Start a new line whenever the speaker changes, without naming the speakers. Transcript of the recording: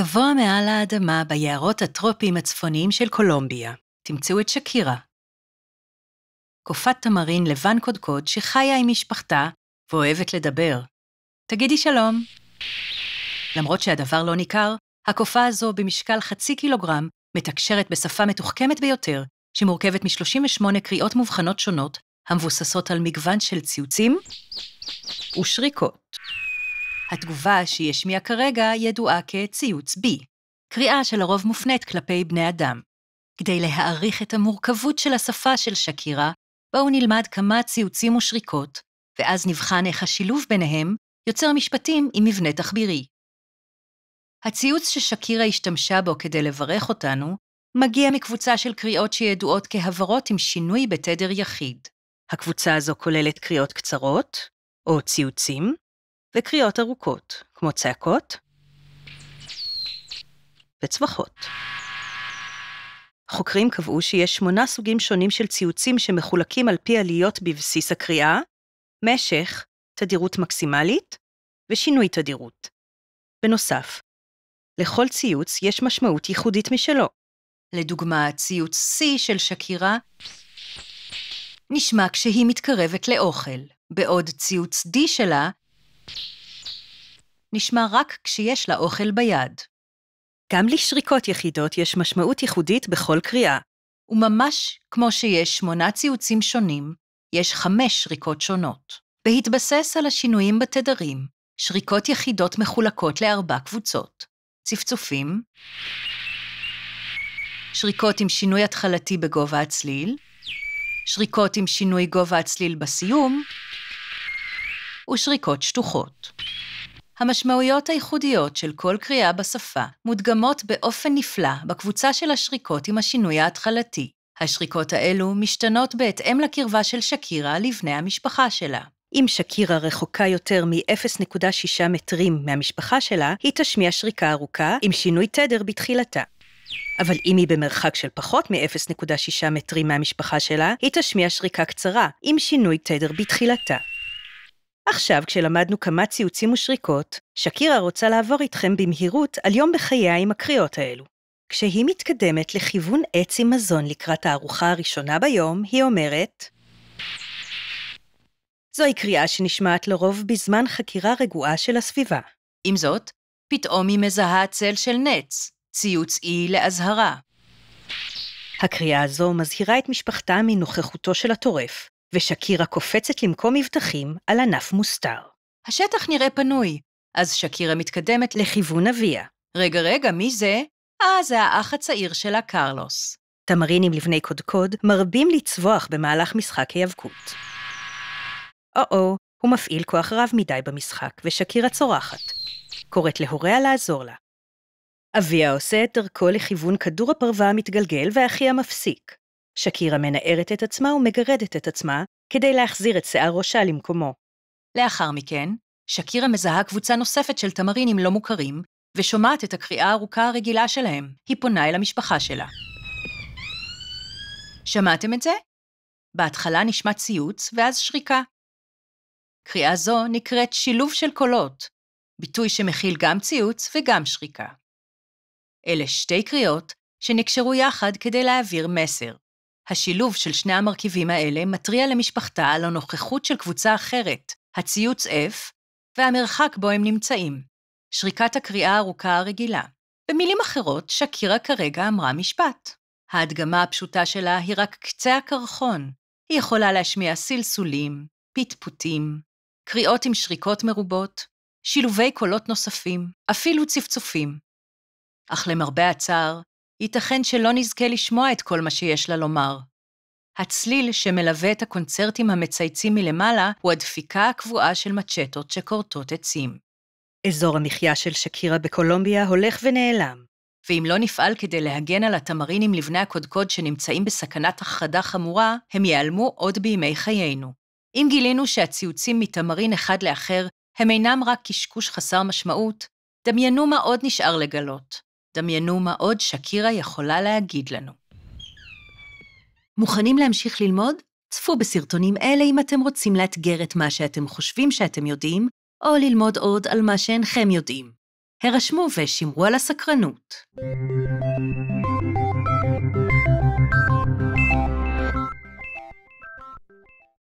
גבוה מעל האדמה ביערות הטרופיים הצפוניים של קולומביה, תמצאו את שקירה. קופת תמרין לבן קודקוד שחיה עם משפחתה ואוהבת לדבר. תגידי שלום. למרות שהדבר לא ניכר, הקופה הזו במשקל חצי קילוגרם מתקשרת בשפה מתוחכמת ביותר, שמורכבת מ-38 קריאות מובחנות שונות, המבוססות על מגוון של ציוצים ושריקות. התגובה שהיא השמיעה כרגע ידועה כציוץ בי, קריאה שלרוב מופנית כלפי בני אדם. כדי להעריך את המורכבות של השפה של שקירה, בואו נלמד כמה ציוצים ושריקות, ואז נבחן איך השילוב ביניהם יוצר משפטים עם מבנה תחבירי. הציוץ ששקירה השתמשה בו כדי לברך אותנו, מגיע מקבוצה של קריאות שידועות כהברות עם שינוי בתדר יחיד. הקבוצה הזו כוללת קריאות קצרות, או ציוצים, וקריאות ארוכות, כמו צעקות וצווחות. חוקרים קבעו שיש שמונה סוגים שונים של ציוצים שמחולקים על פי עליות בבסיס הקריאה, משך, תדירות מקסימלית ושינוי תדירות. בנוסף, לכל ציוץ יש משמעות ייחודית משלו. לדוגמה, ציוץ C של שקירה נשמע כשהיא מתקרבת לאוכל, בעוד ציוץ D שלה נשמע רק כשיש לה אוכל ביד. גם לשריקות יחידות יש משמעות ייחודית בכל קריאה, וממש כמו שיש שמונה ציוצים שונים, יש חמש שריקות שונות. בהתבסס על השינויים בתדרים, שריקות יחידות מחולקות לארבע קבוצות. צפצופים, שריקות עם שינוי התחלתי בגובה הצליל, שריקות עם שינוי גובה הצליל בסיום, ושריקות שטוחות. המשמעויות הייחודיות של כל קריאה בשפה מודגמות באופן נפלא בקבוצה של השריקות עם השינוי ההתחלתי. השריקות האלו משתנות בהתאם לקרבה של שקירה לבני המשפחה שלה. אם שקירה רחוקה יותר מ-0.6 מטרים מהמשפחה שלה, היא תשמיע שריקה ארוכה עם שינוי תדר בתחילתה. אבל אם היא במרחק של פחות מ-0.6 מטרים מהמשפחה שלה, היא תשמיע שריקה קצרה עם שינוי תדר בתחילתה. עכשיו, כשלמדנו כמה ציוצים ושריקות, שקירה רוצה לעבור איתכם במהירות על יום בחייה עם הקריאות האלו. כשהיא מתקדמת לכיוון עץ עם מזון לקראת הארוחה הראשונה ביום, היא אומרת, זוהי קריאה שנשמעת לרוב בזמן חקירה רגועה של הסביבה. עם זאת, פתאום היא מזהה צל של נץ, ציוץ אי לאזהרה. הקריאה הזו מזהירה את משפחתה מנוכחותו של הטורף, ושקירה קופצת למקום מבטחים על ענף מוסתר. השטח נראה פנוי, אז שקירה מתקדמת לכיוון אביה. רגע, רגע, מי זה? אה, זה האח הצעיר שלה, קרלוס. תמרינים לבני קודקוד מרבים לצבוח במהלך משחק היאבקות. או-או, הוא מפעיל כוח רב מדי במשחק, ושקירה צורחת. קוראת להוריה לעזור לה. אביה עושה את דרכו לכיוון כדור הפרווה המתגלגל, והאחיה מפסיק. שקירה מנערת את עצמה ומגרדת את עצמה כדי להחזיר את שיער ראשה למקומו. לאחר מכן, שקירה מזהה קבוצה נוספת של תמרינים לא מוכרים, ושומעת את הקריאה הארוכה הרגילה שלהם. היא פונה אל המשפחה שלה. שמעתם את זה? בהתחלה נשמע ציוץ, ואז שריקה. קריאה זו נקראת שילוב של קולות, ביטוי שמכיל גם ציוץ וגם שריקה. אלה שתי קריאות שנקשרו יחד כדי להעביר מסר. השילוב של שני המרכיבים האלה מתריע למשפחתה על הנוכחות של קבוצה אחרת, הציוץ F, והמרחק בו הם נמצאים, שריקת הקריאה הארוכה הרגילה. במילים אחרות, שקירה כרגע אמרה משפט. ההדגמה הפשוטה שלה היא רק קצה הקרחון. היא יכולה להשמיע סלסולים, פטפוטים, קריאות עם שריקות מרובות, שילובי קולות נוספים, אפילו צפצופים. אך למרבה הצער, ייתכן שלא נזכה לשמוע את כל מה שיש לה לומר. הצליל שמלווה את הקונצרטים המצייצים מלמעלה הוא הדפיקה הקבועה של מצ'טות שכורתות עצים. אזור המחיה של שקירה בקולומביה הולך ונעלם, ואם לא נפעל כדי להגן על התמרינים לבני הקודקוד שנמצאים בסכנת החרדה חמורה, הם ייעלמו עוד בימי חיינו. אם גילינו שהציוצים מתמרין אחד לאחר הם אינם רק קשקוש חסר משמעות, דמיינו מה עוד נשאר לגלות. דמיינו מה עוד שקירה יכולה להגיד לנו. מוכנים להמשיך ללמוד? צפו בסרטונים אלה אם אתם רוצים לאתגר את מה שאתם חושבים שאתם יודעים, או ללמוד עוד על מה שאינכם יודעים. הרשמו ושמרו על הסקרנות.